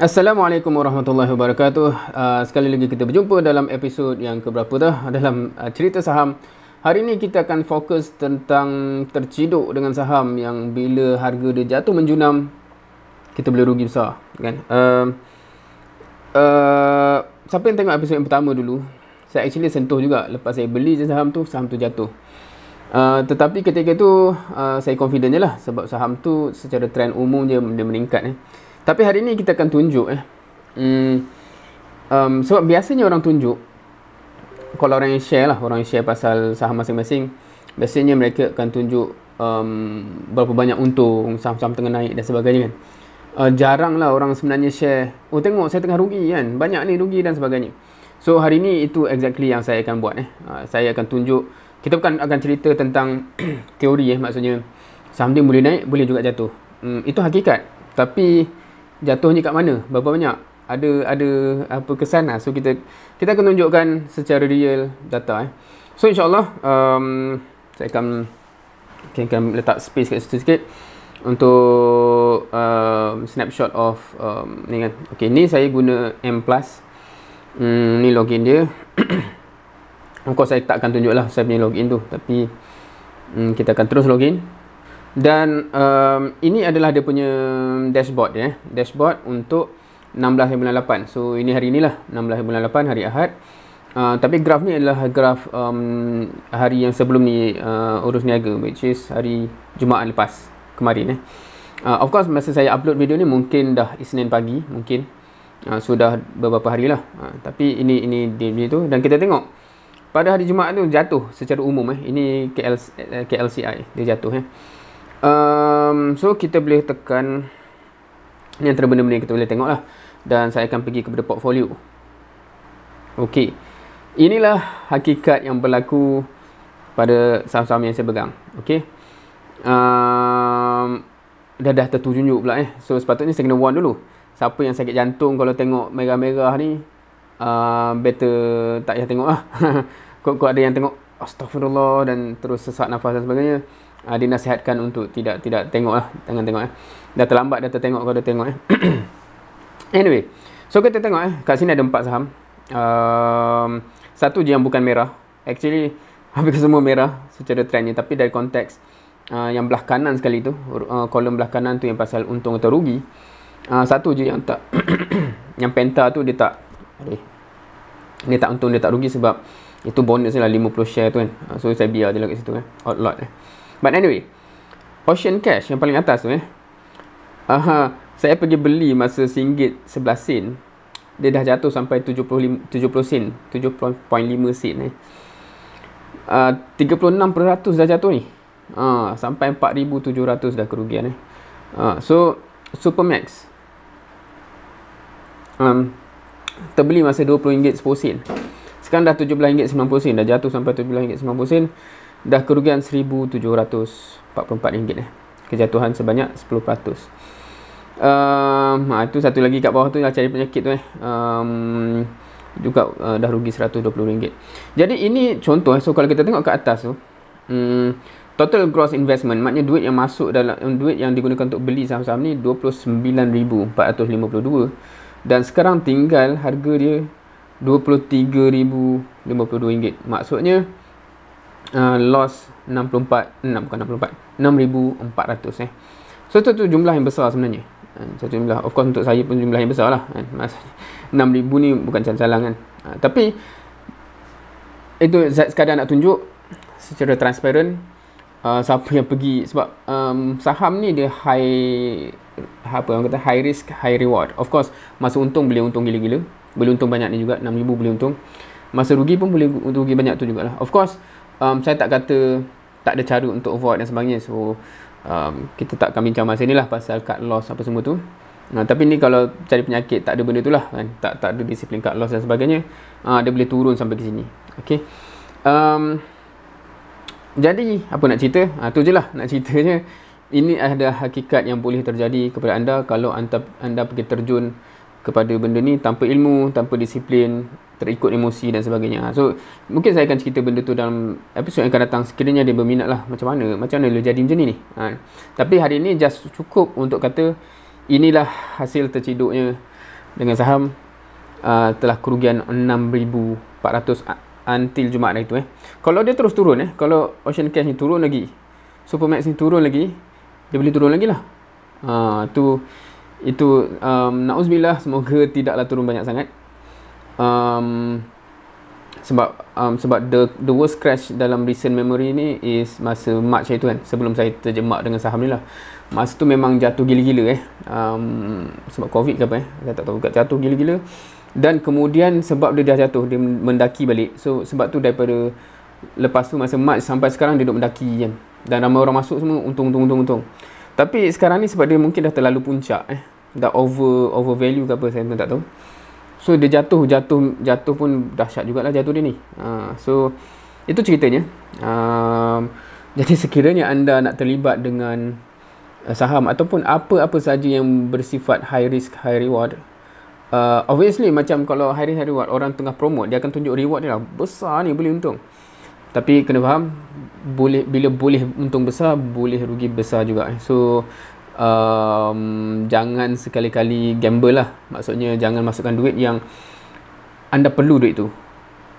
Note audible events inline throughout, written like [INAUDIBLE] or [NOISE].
Assalamualaikum warahmatullahi wabarakatuh. Uh, sekali lagi kita berjumpa dalam episod yang keberapa dah dalam uh, cerita saham. Hari ini kita akan fokus tentang terciduk dengan saham yang bila harga dia jatuh menjunam kita boleh rugi besar kan. Uh, uh, siapa yang tengok episod yang pertama dulu, saya actually sentuh juga lepas saya beli je saham tu, saham tu jatuh. Uh, tetapi ketika tu uh, saya confident je lah sebab saham tu secara trend umum je dia meningkat eh. Tapi hari ni kita akan tunjuk eh. Hmm. Um, sebab biasanya orang tunjuk kalau orang yang share lah, orang yang share pasal saham masing-masing, biasanya mereka akan tunjuk um, berapa banyak untung, saham-saham tengah naik dan sebagainya kan. Uh, jaranglah orang sebenarnya share, oh tengok saya tengah rugi kan, banyak ni rugi dan sebagainya. So hari ni itu exactly yang saya akan buat eh. Uh, saya akan tunjuk, kita bukan akan cerita tentang [CLEARS THROAT] teori eh, maksudnya saham dia boleh naik, boleh juga jatuh. Hmm, itu hakikat. Tapi jatuhnya kat mana berapa banyak ada ada apa kesan lah. so kita kita akan tunjukkan secara real data eh so insyaallah um, saya akan saya akan letak space kat situ sikit untuk um, snapshot of um, ni kan okey ni saya guna M plus hmm, ni login dia [COUGHS] of course saya takkan akan tunjuklah saya punya login tu tapi hmm, kita akan terus login dan um, ini adalah dia punya dashboard ya dashboard untuk 16.8 so ini hari inilah 16.8 hari Ahad uh, tapi graf ni adalah graf um, hari yang sebelum ni uh, urus niaga which is hari Jumaat lepas kemarin eh. uh, of course masa saya upload video ni mungkin dah Isnin pagi mungkin uh, sudah beberapa hari lah uh, tapi ini ini dia tu dan kita tengok pada hari Jumaat tu jatuh secara umum eh. ini KL, eh, KLCI dia jatuh eh um, so kita boleh tekan ni antara benda-benda yang kita boleh tengok lah dan saya akan pergi kepada portfolio Okey, inilah hakikat yang berlaku pada saham-saham yang saya pegang ok um, dah dah tertunjuk pula eh so sepatutnya saya kena warn dulu siapa yang sakit jantung kalau tengok merah-merah ni uh, better tak payah tengok lah [LAUGHS] kot-kot ada yang tengok astagfirullah dan terus sesak nafas dan sebagainya uh, dinasihatkan untuk tidak tidak tengok lah, jangan tengok eh dah terlambat dah tertengok kau dah tengok eh [CLEARS THROAT] anyway so kita tengok eh kat sini ada empat saham um, satu je yang bukan merah actually [LAUGHS] hampir semua merah secara trendnya tapi dari konteks uh, yang belah kanan sekali tu uh, kolom belah kanan tu yang pasal untung atau rugi uh, satu je yang tak [CLEARS THROAT] yang penta tu dia tak dia tak untung dia tak rugi sebab itu bonus lah 50 share tu kan uh, so saya biar je lah kat situ kan eh. odd lot eh. eh. But anyway, Ocean Cash yang paling atas tu eh. Uh, saya pergi beli masa RM11 sen. Dia dah jatuh sampai 75 70 sen, 7.5 sen eh. Ah, uh, 36% dah jatuh ni. Uh, sampai 4700 dah kerugian eh. Uh, so Supermax um, terbeli masa RM20.10 sekarang dah RM17.90 dah jatuh sampai RM17.90 dah kerugian RM1,744 eh. kejatuhan sebanyak 10% uh, ehm, ha, itu satu lagi kat bawah tu dah cari penyakit tu eh. um, juga uh, dah rugi RM120 jadi ini contoh eh, so kalau kita tengok ke atas tu um, total gross investment maknanya duit yang masuk dalam eh, duit yang digunakan untuk beli saham-saham ni RM29,452 dan sekarang tinggal harga dia RM23,052 maksudnya Ah, loss 64 6 bukan 64 6400 eh so itu, itu jumlah yang besar sebenarnya uh, ah, satu jumlah of course untuk saya pun jumlah yang besar lah kan. Mas, 6000 [LAUGHS] ni bukan calang-calang kan uh, tapi itu sekadar nak tunjuk secara transparan uh, siapa yang pergi sebab um, saham ni dia high apa orang kata high risk high reward of course masa untung boleh untung gila-gila boleh untung banyak ni juga 6000 boleh untung masa rugi pun boleh rugi banyak tu jugalah of course um, saya tak kata tak ada cara untuk avoid dan sebagainya so um, kita tak akan bincang masa ni lah pasal cut loss apa semua tu Nah, uh, tapi ni kalau cari penyakit tak ada benda tu lah kan? tak, tak ada disiplin cut loss dan sebagainya uh, Dia boleh turun sampai ke sini Okey. um, Jadi apa nak cerita uh, Tu je lah nak ceritanya Ini ada hakikat yang boleh terjadi kepada anda Kalau anda, anda pergi terjun kepada benda ni Tanpa ilmu, tanpa disiplin terikut emosi dan sebagainya. Ah, so, mungkin saya akan cerita benda tu dalam episod yang akan datang. Sekiranya dia berminat lah. Macam mana? Macam mana dia jadi macam ni ni? Ha. Tapi hari ni just cukup untuk kata inilah hasil terciduknya dengan saham uh, telah kerugian 6,400 until Jumaat hari tu. Eh. Kalau dia terus turun, eh. kalau Ocean Cash ni turun lagi, Supermax ni turun lagi, dia boleh turun lagi lah. Uh, tu itu um, na'uzbillah semoga tidaklah turun banyak sangat um, sebab um, sebab the the worst crash dalam recent memory ni is masa March itu kan sebelum saya terjemak dengan saham ni lah masa tu memang jatuh gila-gila eh um, sebab covid ke apa eh saya tak tahu kat jatuh gila-gila dan kemudian sebab dia dah jatuh dia mendaki balik so sebab tu daripada lepas tu masa March sampai sekarang dia duduk mendaki kan dan ramai orang masuk semua untung-untung-untung tapi sekarang ni sebab dia mungkin dah terlalu puncak eh dah over overvalue ke apa saya pun tak tahu So dia jatuh jatuh jatuh pun dahsyat jugalah jatuh dia ni. Uh, so itu ceritanya. Uh, jadi sekiranya anda nak terlibat dengan uh, saham ataupun apa-apa saja yang bersifat high risk high reward. Uh, obviously macam kalau high risk high reward orang tengah promote dia akan tunjuk reward dia lah besar ni boleh untung. Tapi kena faham boleh bila boleh untung besar boleh rugi besar juga. So um, jangan sekali-kali gamble lah maksudnya jangan masukkan duit yang anda perlu duit tu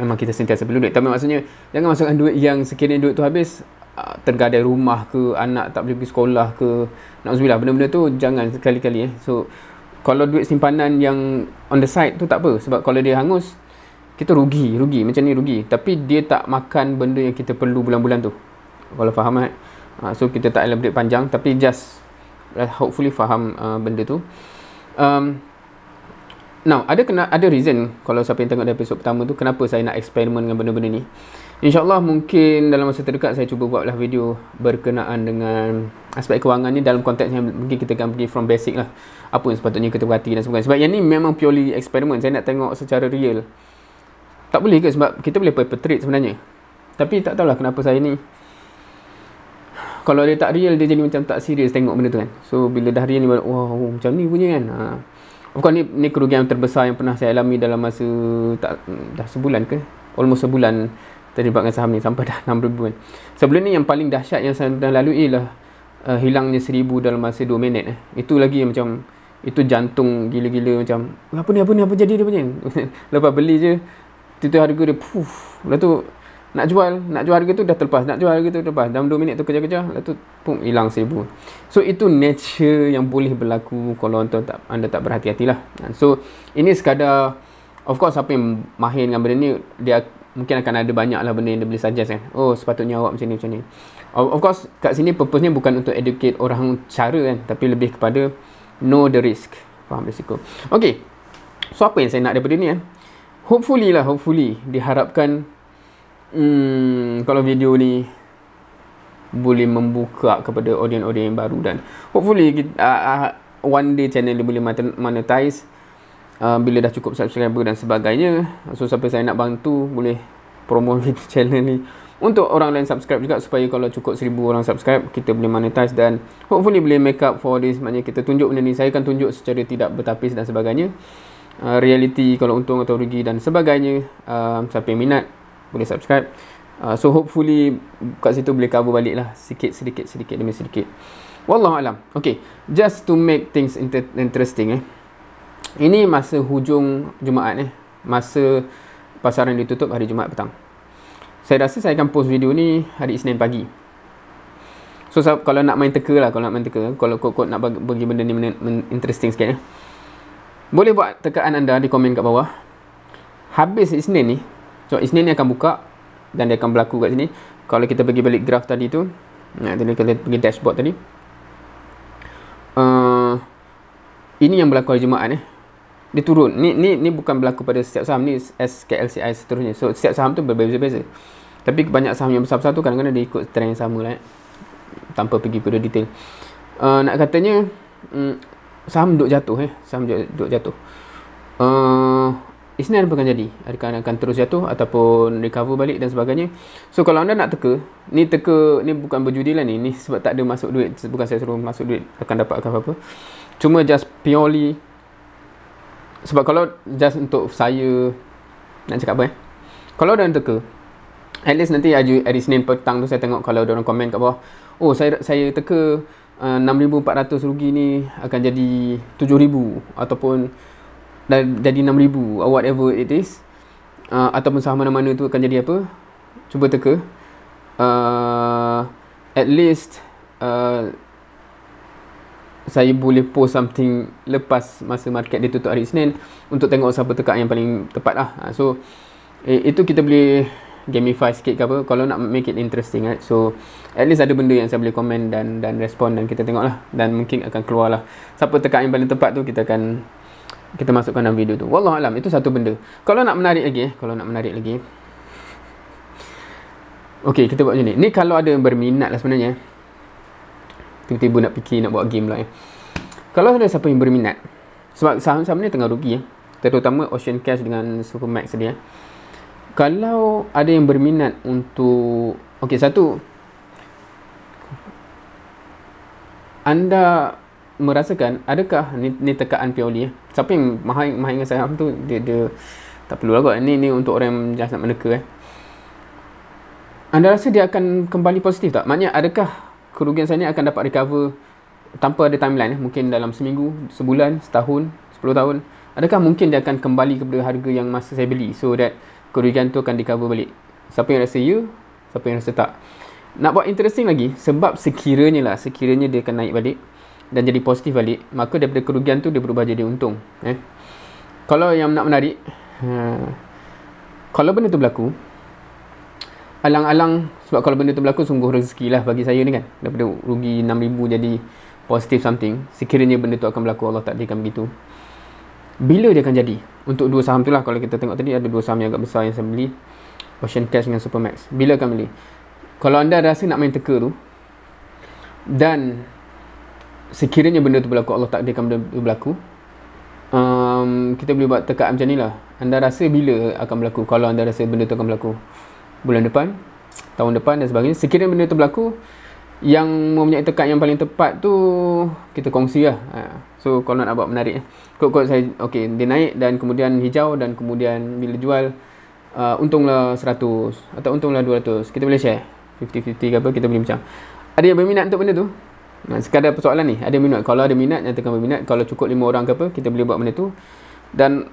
memang kita sentiasa perlu duit tapi maksudnya jangan masukkan duit yang sekiranya duit tu habis ah, tergadai rumah ke anak tak boleh pergi sekolah ke na'udzubillah benda-benda tu jangan sekali-kali eh. so kalau duit simpanan yang on the side tu tak apa sebab kalau dia hangus kita rugi rugi macam ni rugi tapi dia tak makan benda yang kita perlu bulan-bulan tu kalau faham eh? Ah, so kita tak elaborate panjang tapi just hopefully faham uh, benda tu. Um, now, ada kena ada reason kalau siapa yang tengok dari episod pertama tu kenapa saya nak eksperimen dengan benda-benda ni. InsyaAllah mungkin dalam masa terdekat saya cuba buatlah video berkenaan dengan aspek kewangan ni dalam konteks yang mungkin kita akan pergi from basic lah. Apa yang sepatutnya kita perhati dan sebagainya. Sebab yang ni memang purely eksperimen. Saya nak tengok secara real. Tak boleh ke sebab kita boleh perpetrate sebenarnya. Tapi tak tahulah kenapa saya ni kalau dia tak real dia jadi macam tak serius tengok benda tu kan so bila dah real ni, wah oh, macam ni punya kan ha. of ni, ni kerugian terbesar yang pernah saya alami dalam masa tak dah sebulan ke almost sebulan terlibat dengan saham ni sampai dah [LAUGHS] ribu kan sebelum ni yang paling dahsyat yang saya pernah lalui ialah uh, hilangnya seribu dalam masa 2 minit eh. itu lagi yang macam itu jantung gila-gila macam apa ni apa ni apa jadi dia punya [LAUGHS] lepas beli je tu harga dia puf lepas tu nak jual nak jual harga tu dah terlepas nak jual harga tu terlepas dalam 2 minit tu kerja-kerja lepas tu pum hilang seribu so itu nature yang boleh berlaku kalau anda tak, anda tak berhati-hati lah so ini sekadar of course apa yang mahir dengan benda ni dia mungkin akan ada banyak lah benda yang dia boleh suggest kan oh sepatutnya awak macam ni macam ni of, of course kat sini purpose ni bukan untuk educate orang cara kan tapi lebih kepada know the risk faham risiko okay so apa yang saya nak daripada ni kan hopefully lah hopefully diharapkan hmm, kalau video ni boleh membuka kepada audien-audien yang baru dan hopefully kita, uh, uh, one day channel dia boleh monetize uh, bila dah cukup subscriber dan sebagainya so siapa saya nak bantu boleh promote [LAUGHS] video channel ni untuk orang lain subscribe juga supaya kalau cukup seribu orang subscribe kita boleh monetize dan hopefully boleh make up for this maknanya kita tunjuk benda ni saya akan tunjuk secara tidak bertapis dan sebagainya uh, reality kalau untung atau rugi dan sebagainya uh, siapa yang minat boleh subscribe uh, so hopefully kat situ boleh cover balik lah sikit sedikit sedikit demi sedikit wallah alam okey just to make things inter- interesting eh ini masa hujung jumaat eh masa pasaran ditutup hari jumaat petang saya rasa saya akan post video ni hari Isnin pagi So kalau nak main teka lah Kalau nak main teka Kalau kot-kot nak bagi benda ni Interesting sikit eh. Boleh buat tekaan anda Di komen kat bawah Habis Isnin ni So Isnin ni akan buka dan dia akan berlaku kat sini. Kalau kita pergi balik graf tadi tu, nah tadi kita pergi dashboard tadi. Uh, ini yang berlaku hari Jumaat eh. Dia turun. Ni ni ni bukan berlaku pada setiap saham ni SKLCI seterusnya. So setiap saham tu berbeza-beza. Tapi banyak saham yang besar-besar tu kadang-kadang dia ikut trend yang sama lah. Eh? Tanpa pergi pada detail. Uh, nak katanya mm, saham duk jatuh eh. Saham duk, jatuh. Uh, Isnin pun akan jadi Adakah anda akan terus jatuh Ataupun recover balik dan sebagainya So kalau anda nak teka Ni teka Ni bukan berjudi lah ni Ni sebab tak ada masuk duit Bukan saya suruh masuk duit Akan dapatkan apa-apa Cuma just purely Sebab kalau Just untuk saya Nak cakap apa eh Kalau dah teka At least nanti hari Senin petang tu Saya tengok kalau ada orang komen kat bawah Oh saya saya teka uh, eh, 6,400 rugi ni Akan jadi 7,000 Ataupun dan jadi 6000 or whatever it is uh, ataupun saham mana-mana tu akan jadi apa cuba teka uh, at least uh, saya boleh post something lepas masa market dia tutup hari Senin untuk tengok siapa teka yang paling tepat lah uh, so eh, itu kita boleh gamify sikit ke apa kalau nak make it interesting right so at least ada benda yang saya boleh komen dan dan respon dan kita tengok lah dan mungkin akan keluar lah siapa teka yang paling tepat tu kita akan kita masukkan dalam video tu. Wallah alam itu satu benda. Kalau nak menarik lagi eh, kalau nak menarik lagi. Okey, kita buat macam ni. Ni kalau ada yang berminat lah sebenarnya. Eh. Tiba-tiba nak fikir nak buat game lah eh. Kalau ada siapa yang berminat sebab saham-saham ni tengah rugi eh. Terutama Ocean Cash dengan Supermax ni eh. Kalau ada yang berminat untuk Okey, satu anda merasakan adakah ni, ni tekaan Pioli e, eh? siapa yang maha, maha ingat saham tu dia, dia tak perlu lah kot ni, ni untuk orang yang jahat nak meneka eh. anda rasa dia akan kembali positif tak? maknanya adakah kerugian saya ni akan dapat recover tanpa ada timeline eh? mungkin dalam seminggu sebulan setahun sepuluh tahun adakah mungkin dia akan kembali kepada harga yang masa saya beli so that kerugian tu akan recover balik siapa yang rasa you ya, siapa yang rasa tak nak buat interesting lagi sebab sekiranya lah sekiranya dia akan naik balik dan jadi positif balik maka daripada kerugian tu dia berubah jadi untung eh kalau yang nak menarik ha, kalau benda tu berlaku alang-alang sebab kalau benda tu berlaku sungguh rezeki lah bagi saya ni kan daripada rugi 6000 jadi positif something sekiranya benda tu akan berlaku Allah takdirkan begitu bila dia akan jadi untuk dua saham tu lah kalau kita tengok tadi ada dua saham yang agak besar yang saya beli Ocean Cash dengan Supermax bila akan beli kalau anda rasa nak main teka tu dan sekiranya benda tu berlaku Allah takdirkan benda tu berlaku um, kita boleh buat tekaan macam ni lah anda rasa bila akan berlaku kalau anda rasa benda tu akan berlaku bulan depan tahun depan dan sebagainya sekiranya benda tu berlaku yang mempunyai tekaan yang paling tepat tu kita kongsi lah ha, so kalau nak buat menarik eh. kot-kot saya okay. dia naik dan kemudian hijau dan kemudian bila jual uh, untunglah 100 atau untunglah 200 kita boleh share 50-50 ke apa kita boleh macam ada yang berminat untuk benda tu sekadar persoalan ni ada minat kalau ada minat nyatakan berminat kalau cukup lima orang ke apa kita boleh buat benda tu dan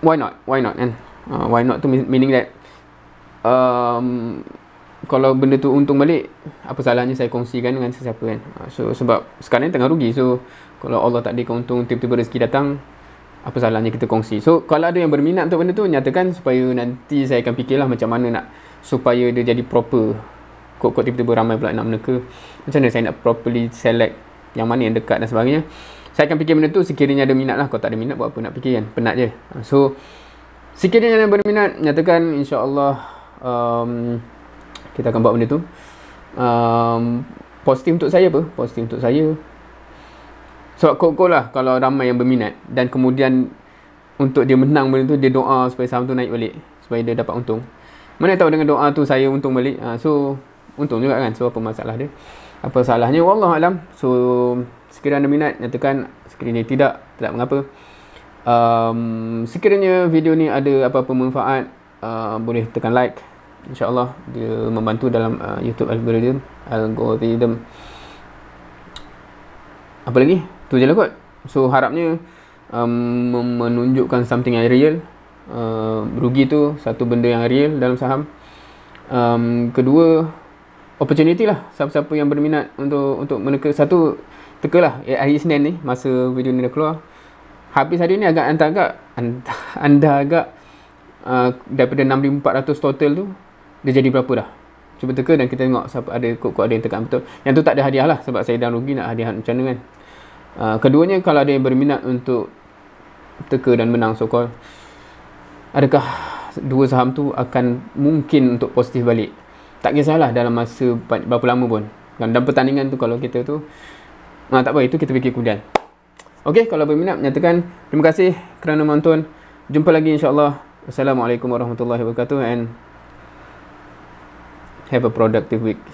why not why not kan uh, why not tu meaning that um, kalau benda tu untung balik apa salahnya saya kongsikan dengan sesiapa kan uh, so sebab sekarang ni tengah rugi so kalau Allah tak dikau untung tiba-tiba rezeki datang apa salahnya kita kongsi so kalau ada yang berminat untuk benda tu nyatakan supaya nanti saya akan fikirlah macam mana nak supaya dia jadi proper kot-kot tiba-tiba ramai pula nak meneka macam mana saya nak properly select yang mana yang dekat dan sebagainya saya akan fikir benda tu sekiranya ada minat lah kalau tak ada minat buat apa nak fikir kan penat je so sekiranya ada berminat nyatakan insyaAllah um, kita akan buat benda tu um, positif untuk saya apa positif untuk saya sebab so, kot-kot lah kalau ramai yang berminat dan kemudian untuk dia menang benda tu dia doa supaya saham tu naik balik supaya dia dapat untung mana tahu dengan doa tu saya untung balik ah, so untung juga kan so apa masalah dia apa salahnya wallahu alam so sekiranya anda minat nyatakan sekiranya tidak tidak mengapa um, sekiranya video ni ada apa-apa manfaat uh, boleh tekan like insyaallah dia membantu dalam uh, YouTube algorithm algorithm apa lagi tu je lah kot so harapnya um, menunjukkan something yang real uh, rugi tu satu benda yang real dalam saham um, kedua opportunity lah siapa-siapa yang berminat untuk untuk meneka satu teka lah eh, hari Senin ni masa video ni dah keluar habis hari ni agak anda agak anda, [LAUGHS] anda agak uh, daripada 6400 total tu dia jadi berapa dah cuba teka dan kita tengok siapa ada kod-kod ada yang tekan betul yang tu tak ada hadiah lah sebab saya dah rugi nak hadiah macam mana kan uh, keduanya kalau ada yang berminat untuk teka dan menang so-called adakah dua saham tu akan mungkin untuk positif balik tak kisahlah dalam masa berapa lama pun dan, dan pertandingan tu kalau kita tu ah, tak apa itu kita fikir kemudian ok kalau berminat menyatakan terima kasih kerana menonton jumpa lagi insyaAllah Assalamualaikum warahmatullahi wabarakatuh and have a productive week